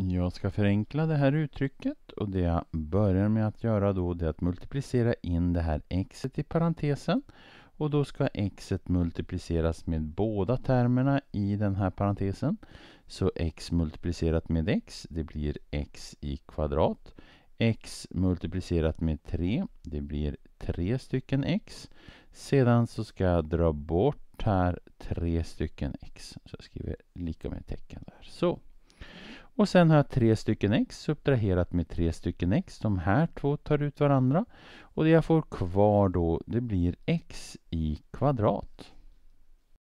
Jag ska förenkla det här uttrycket och det jag börjar med att göra då det är att multiplicera in det här X i parentesen och då ska X multipliceras med båda termerna i den här parentesen. Så x multiplicerat med x, det blir x i kvadrat. x multiplicerat med 3, det blir 3 stycken x. Sedan så ska jag dra bort här 3 stycken x. Så jag skriver lika med tecken där. Så. Och sen har jag tre stycken x subtraherat med tre stycken x. De här två tar ut varandra. Och det jag får kvar då, det blir x i kvadrat.